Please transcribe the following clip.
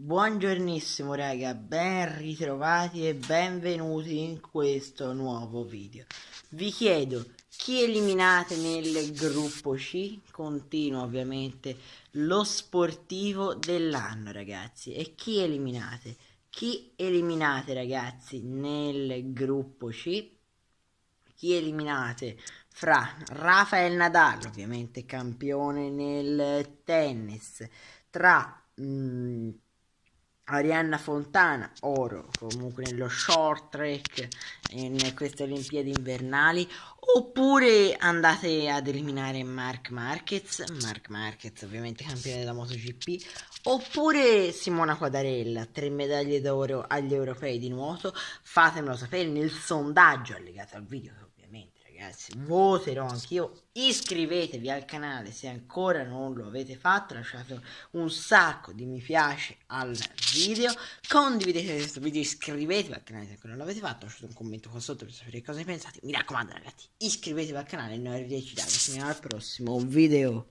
Buongiornissimo raga, ben ritrovati e benvenuti in questo nuovo video. Vi chiedo chi eliminate nel gruppo C, continua ovviamente lo sportivo dell'anno ragazzi, e chi eliminate? Chi eliminate ragazzi nel gruppo C? Chi eliminate fra Rafael Nadal, ovviamente campione nel tennis, tra... Mh, mm, Arianna Fontana, oro comunque nello short track in queste Olimpiadi invernali, oppure andate ad eliminare Mark Marquez, Mark Marquez ovviamente campione della MotoGP, oppure Simona Quadarella, tre medaglie d'oro agli europei di nuoto, fatemelo sapere nel sondaggio allegato al video ragazzi voterò anch'io iscrivetevi al canale se ancora non lo avete fatto lasciate un sacco di mi piace al video condividete questo video iscrivetevi al canale se ancora non l'avete fatto lasciate un commento qua sotto per sapere cosa ne pensate mi raccomando ragazzi iscrivetevi al canale e noi arrivederci dalla settimana al prossimo video